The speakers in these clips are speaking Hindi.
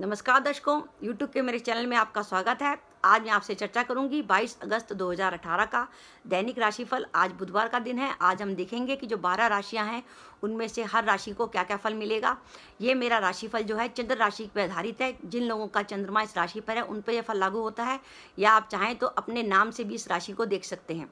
नमस्कार दर्शकों YouTube के मेरे चैनल में आपका स्वागत है आज मैं आपसे चर्चा करूंगी 22 अगस्त 2018 का दैनिक राशिफल आज बुधवार का दिन है आज हम देखेंगे कि जो 12 राशियां हैं उनमें से हर राशि को क्या क्या फल मिलेगा ये मेरा राशिफल जो है चंद्र राशि पर आधारित है जिन लोगों का चंद्रमा इस राशि पर है उन पर यह फल लागू होता है या आप चाहें तो अपने नाम से भी इस राशि को देख सकते हैं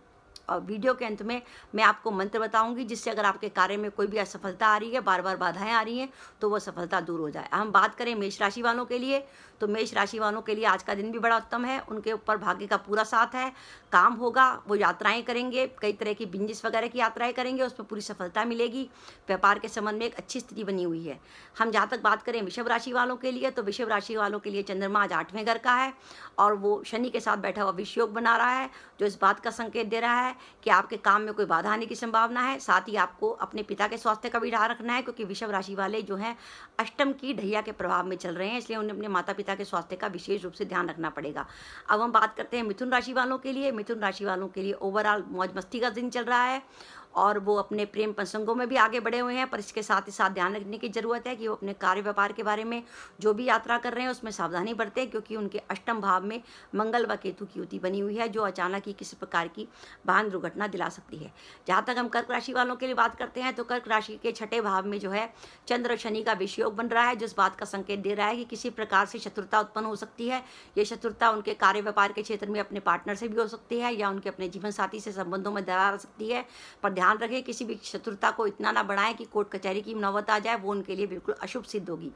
और वीडियो के अंत में मैं आपको मंत्र बताऊंगी जिससे अगर आपके कार्य में कोई भी असफलता आ रही है बार बार बाधाएं आ रही हैं तो वो सफलता दूर हो जाए हम बात करें मेष राशि वालों के लिए तो मेष राशि वालों के लिए आज का दिन भी बड़ा उत्तम है उनके ऊपर भाग्य का पूरा साथ है काम होगा वो यात्राएं करेंगे कई तरह की बिजनेस वगैरह की यात्राएं करेंगे उस पर पूरी सफलता मिलेगी व्यापार के संबंध में एक अच्छी स्थिति बनी हुई है हम जहाँ तक बात करें विषभ राशि वालों के लिए तो विषभ राशि वालों के लिए चंद्रमा आज आठवें घर का है और वो शनि के साथ बैठा हुआ विषयोग बना रहा है जो इस बात का संकेत दे रहा है कि आपके काम में कोई बाधा आने की संभावना है साथ ही आपको अपने पिता के स्वास्थ्य का भी ध्यान रखना है क्योंकि विषभ राशि वाले जो हैं अष्टम की ढैया के प्रभाव में चल रहे हैं इसलिए उन्हें अपने माता पिता के स्वास्थ्य का विशेष रूप से ध्यान रखना पड़ेगा अब हम बात करते हैं मिथुन राशि वालों के लिए मिथुन राशि वालों के लिए ओवरऑल मौज मस्ती का दिन चल रहा है और वो अपने प्रेम प्रसंगों में भी आगे बढ़े हुए हैं पर इसके साथ ही साथ ध्यान रखने की ज़रूरत है कि वो अपने कार्य व्यापार के बारे में जो भी यात्रा कर रहे हैं उसमें सावधानी हैं क्योंकि उनके अष्टम भाव में मंगल व केतु की युति बनी हुई है जो अचानक ही किसी प्रकार की वाहन दुर्घटना दिला सकती है जहाँ तक हम कर्क राशि वालों के लिए बात करते हैं तो कर्क राशि के छठे भाव में जो है चंद्र शनि का विषयोग बन रहा है जिस बात का संकेत दे रहा है कि किसी प्रकार से शत्रुता उत्पन्न हो सकती है ये शत्रुता उनके कार्य व्यापार के क्षेत्र में अपने पार्टनर से भी हो सकती है या उनके अपने जीवन साथी से संबंधों में दरार आ सकती है पर ध्यान रखें किसी भी शत्रुता को इतना ना बढ़ाएं कि कोर्ट कचहरी की नौबत आ जाए वो उनके लिए बिल्कुल अशुभ सिद्ध होगी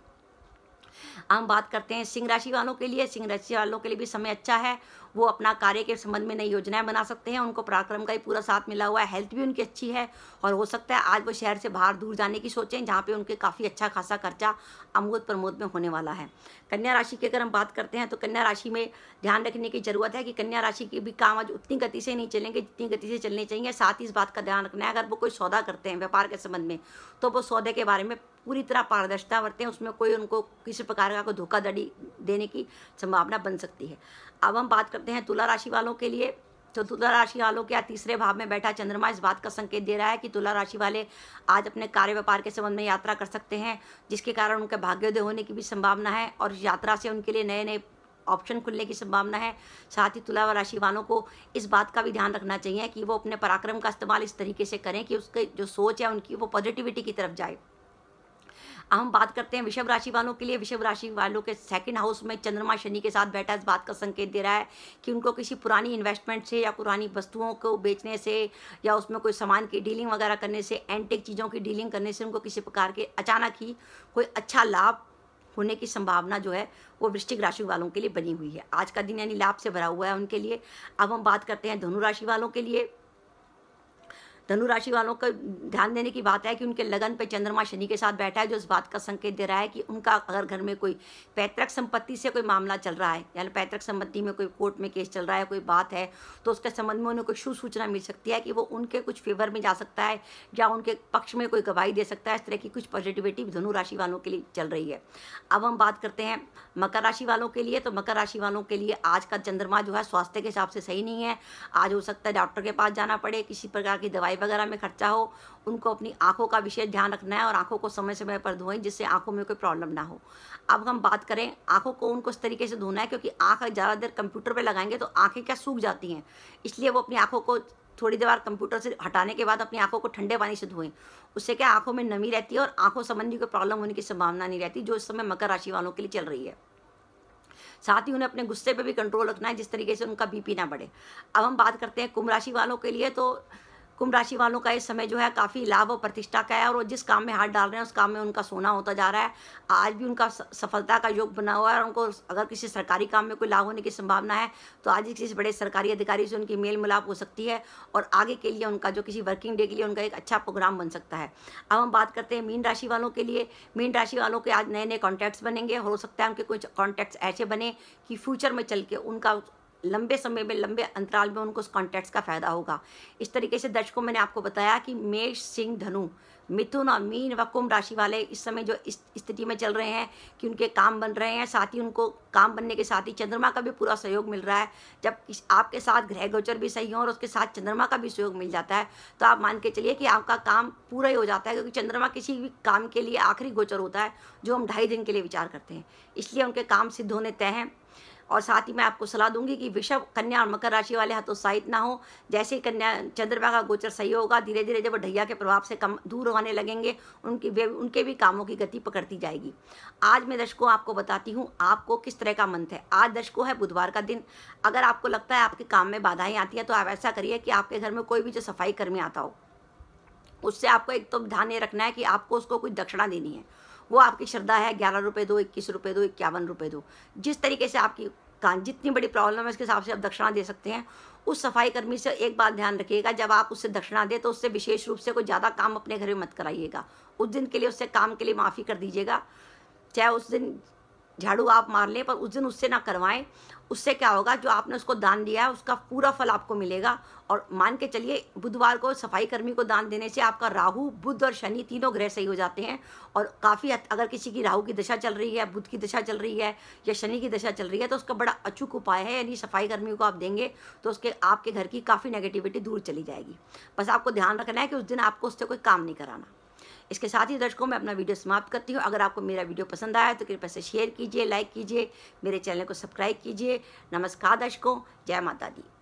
हम बात करते हैं सिंह राशि वालों के लिए सिंह राशि वालों के लिए भी समय अच्छा है वो अपना कार्य के संबंध में नई योजनाएं बना सकते हैं उनको पराक्रम का ही पूरा साथ मिला हुआ है हेल्थ भी उनकी अच्छी है और हो सकता है आज वो शहर से बाहर दूर जाने की सोचें जहाँ पे उनके काफ़ी अच्छा खासा खर्चा अमोद प्रमोद में होने वाला है कन्या राशि की अगर हम बात करते हैं तो कन्या राशि में ध्यान रखने की ज़रूरत है कि कन्या राशि के भी काम आज उतनी गति से नहीं चलेंगे जितनी गति से चलने चाहिए साथ ही इस बात का ध्यान रखना है अगर वो कोई सौदा करते हैं व्यापार के संबंध में तो वो सौदे के बारे में पूरी तरह पारदर्शिता बरते हैं उसमें कोई उनको किसी प्रकार का कोई धोखाधड़ी देने की संभावना बन सकती है अब हम बात करते हैं तुला राशि वालों के लिए तो तुला राशि वालों के तीसरे भाव में बैठा चंद्रमा इस बात का संकेत दे रहा है कि तुला राशि वाले आज अपने कार्य व्यापार के संबंध में यात्रा कर सकते हैं जिसके कारण उनके भाग्योदय होने की भी संभावना है और यात्रा से उनके लिए नए नए ऑप्शन खुलने की संभावना है साथ ही तुला राशि वालों को इस बात का भी ध्यान रखना चाहिए कि वो अपने पराक्रम का इस्तेमाल इस तरीके से करें कि उसके जो सोच है उनकी वो पॉजिटिविटी की तरफ जाए अब हम बात करते हैं विषभ राशि वालों के लिए वृषभ राशि वालों के सेकंड हाउस में चंद्रमा शनि के साथ बैठा इस बात का संकेत दे रहा है कि उनको किसी पुरानी इन्वेस्टमेंट से या पुरानी वस्तुओं को बेचने से या उसमें कोई सामान की डीलिंग वगैरह करने से एंटिक चीज़ों की डीलिंग करने से उनको किसी प्रकार के अचानक ही कोई अच्छा लाभ होने की संभावना जो है वो वृश्चिक राशि वालों के लिए बनी हुई है आज का दिन यानी लाभ से भरा हुआ है उनके लिए अब हम बात करते हैं धनु राशि वालों के लिए धनु राशि वालों का ध्यान देने की बात है कि उनके लगन पे चंद्रमा शनि के साथ बैठा है जो इस बात का संकेत दे रहा है कि उनका अगर घर में कोई पैतृक संपत्ति से कोई मामला चल रहा है यानी पैतृक संपत्ति में कोई कोर्ट में केस चल रहा है कोई बात है तो उसके संबंध में उन्हें कोई शुभ सूचना मिल सकती है कि वो उनके कुछ फेवर में जा सकता है या उनके पक्ष में कोई गवाही दे सकता है इस तरह की कुछ पॉजिटिविटी धनु राशि वालों के लिए चल रही है अब हम बात करते हैं मकर राशि वालों के लिए तो मकर राशि वालों के लिए आज का चंद्रमा जो है स्वास्थ्य के हिसाब से सही नहीं है आज हो सकता है डॉक्टर के पास जाना पड़े किसी प्रकार की दवाई वगैरह में खर्चा हो उनको अपनी आंखों का विशेष ध्यान रखना है और आंखों को समय समय पर धोएं जिससे आंखों में कोई प्रॉब्लम ना हो अब हम बात करें आंखों को उनको इस तरीके से धोना है क्योंकि आँख ज़्यादा देर कंप्यूटर पर लगाएंगे तो आँखें क्या सूख जाती हैं इसलिए वो अपनी आँखों को थोड़ी देर कंप्यूटर से हटाने के बाद अपनी आंखों को ठंडे पानी से धोएं उससे क्या आंखों में नमी रहती है और आंखों संबंधी कोई प्रॉब्लम होने की संभावना नहीं रहती जो इस समय मकर राशि वालों के लिए चल रही है साथ ही उन्हें अपने गुस्से पे भी कंट्रोल रखना है जिस तरीके से उनका बीपी ना बढ़े अब हम बात करते हैं कुंभ राशि वालों के लिए तो कुंभ राशि वालों का इस समय जो है काफ़ी लाभ और प्रतिष्ठा का है और जिस काम में हाथ डाल रहे हैं उस काम में उनका सोना होता जा रहा है आज भी उनका सफलता का योग बना हुआ है और उनको अगर किसी सरकारी काम में कोई लाभ होने की संभावना है तो आज किसी बड़े सरकारी अधिकारी से उनकी मेल मिलाप हो सकती है और आगे के लिए उनका जो किसी वर्किंग डे के लिए उनका एक अच्छा प्रोग्राम बन सकता है अब हम बात करते हैं मीन राशि वालों के लिए मीन राशि वालों के आज नए नए कॉन्टैक्ट्स बनेंगे हो सकता है उनके कुछ कॉन्टैक्ट्स ऐसे बने कि फ्यूचर में चल के उनका लंबे समय में लंबे अंतराल में उनको उस कॉन्टैक्ट्स का फ़ायदा होगा इस तरीके से दर्शकों मैंने आपको बताया कि मेष सिंह धनु मिथुन और मीन व कुंभ राशि वाले इस समय जो स्थिति में चल रहे हैं कि उनके काम बन रहे हैं साथ ही उनको काम बनने के साथ ही चंद्रमा का भी पूरा सहयोग मिल रहा है जब आपके साथ ग्रह गोचर भी सही हो और उसके साथ चंद्रमा का भी सहयोग मिल जाता है तो आप मान के चलिए कि आपका काम पूरा ही हो जाता है क्योंकि चंद्रमा किसी भी काम के लिए आखिरी गोचर होता है जो हम ढाई दिन के लिए विचार करते हैं इसलिए उनके काम सिद्ध होने तय हैं और साथ ही मैं आपको सलाह दूंगी कि विषभ कन्या और मकर राशि वाले हतोत्साहित ना हो जैसे ही कन्या चंद्रमा का गोचर सही होगा धीरे धीरे जब ढैया के प्रभाव से कम दूर होने लगेंगे उनकी वे उनके भी कामों की गति पकड़ती जाएगी आज मैं दर्शकों आपको बताती हूँ आपको किस तरह का मंथ है आज दर्शकों है बुधवार का दिन अगर आपको लगता है आपके काम में बाधाएं आती हैं तो आप ऐसा करिए कि आपके घर में कोई भी जो सफाई कर्मी आता हो उससे आपको एक तो ध्यान ये रखना है कि आपको उसको कोई दक्षिणा देनी है वो आपकी श्रद्धा है ग्यारह रुपये दो इक्कीस रुपये दो इक्यावन रुपये दो जिस तरीके से आपकी कान जितनी बड़ी प्रॉब्लम है उसके हिसाब से आप दक्षिणा दे सकते हैं उस सफाई कर्मी से एक बात ध्यान रखिएगा जब आप उससे दक्षिणा दें तो उससे विशेष रूप से कोई ज़्यादा काम अपने घर में मत कराइएगा उस दिन के लिए उससे काम के लिए माफ़ी कर दीजिएगा चाहे उस दिन झाड़ू आप मार लें पर उस दिन उससे ना करवाएं उससे क्या होगा जो आपने उसको दान दिया है उसका पूरा फल आपको मिलेगा और मान के चलिए बुधवार को सफाई कर्मी को दान देने से आपका राहु बुध और शनि तीनों ग्रह सही हो जाते हैं और काफ़ी अगर किसी की राहु की दशा चल रही है बुध की दशा चल रही है या शनि की दशा चल रही है तो उसका बड़ा अचूक उपाय है यानी सफाई कर्मी को आप देंगे तो उसके आपके घर की काफ़ी नेगेटिविटी दूर चली जाएगी बस आपको ध्यान रखना है कि उस दिन आपको उससे कोई काम नहीं कराना इसके साथ ही दर्शकों मैं अपना वीडियो समाप्त करती हूँ अगर आपको मेरा वीडियो पसंद आया तो कृपया से शेयर कीजिए लाइक कीजिए मेरे चैनल को सब्सक्राइब कीजिए नमस्कार दर्शकों जय माता दी